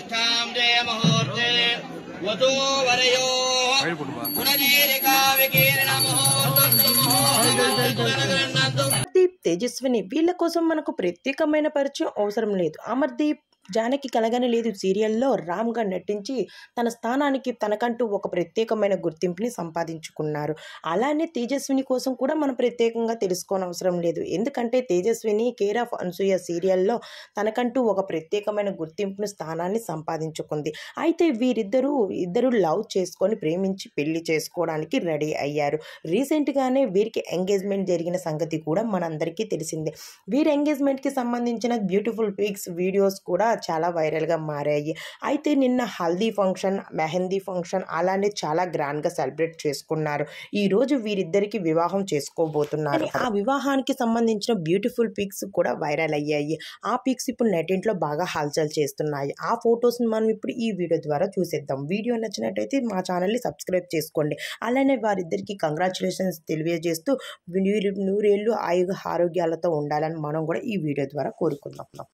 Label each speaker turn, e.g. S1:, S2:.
S1: प्रतिष्ठां తేజస్విని వీళ్ళ కోసం మనకు ప్రత్యేకమైన పరిచయం అవసరం లేదు అమర్దీప్ జానకి కలగని లేదు సీరియల్లో రామ్గా నటించి తన స్థానానికి తనకంటూ ఒక ప్రత్యేకమైన గుర్తింపుని సంపాదించుకున్నారు అలానే తేజస్విని కోసం కూడా మనం ప్రత్యేకంగా తెలుసుకోనవసరం లేదు ఎందుకంటే తేజస్విని కేర్ ఆఫ్ అన్సూయ సీరియల్లో తనకంటూ ఒక ప్రత్యేకమైన గుర్తింపును స్థానాన్ని సంపాదించుకుంది అయితే వీరిద్దరూ ఇద్దరు లవ్ చేసుకొని ప్రేమించి పెళ్లి చేసుకోవడానికి రెడీ అయ్యారు రీసెంట్గానే వీరికి ఎంగేజ్మెంట్ జరిగిన సంగతి కూడా మనందరికీ తెలిసిందే వీరి ఎంగేజ్మెంట్కి సంబంధించిన బ్యూటిఫుల్ పిక్స్ వీడియోస్ కూడా చాలా వైరల్గా మారాయి అయితే నిన్న హల్దీ ఫంక్షన్ మెహందీ ఫంక్షన్ అలానే చాలా గ్రాండ్గా సెలబ్రేట్ చేసుకున్నారు ఈరోజు వీరిద్దరికి వివాహం చేసుకోబోతున్నారు ఆ వివాహానికి సంబంధించిన బ్యూటిఫుల్ పిక్స్ కూడా వైరల్ అయ్యాయి ఆ పిక్స్ ఇప్పుడు నెటింట్లో బాగా హల్చల్ చేస్తున్నాయి ఆ ఫొటోస్ని మనం ఇప్పుడు ఈ వీడియో ద్వారా చూసేద్దాం వీడియో నచ్చినట్టయితే మా ఛానల్ని సబ్స్క్రైబ్ చేసుకోండి అలానే వారిద్దరికి కంగ్రాచులేషన్స్ తెలియజేస్తూ నూరేళ్ళు ఆయుగ ఆరోగ్యాలతో ఉండాలని మనం కూడా ఈ వీడియో ద్వారా కోరుకుందాం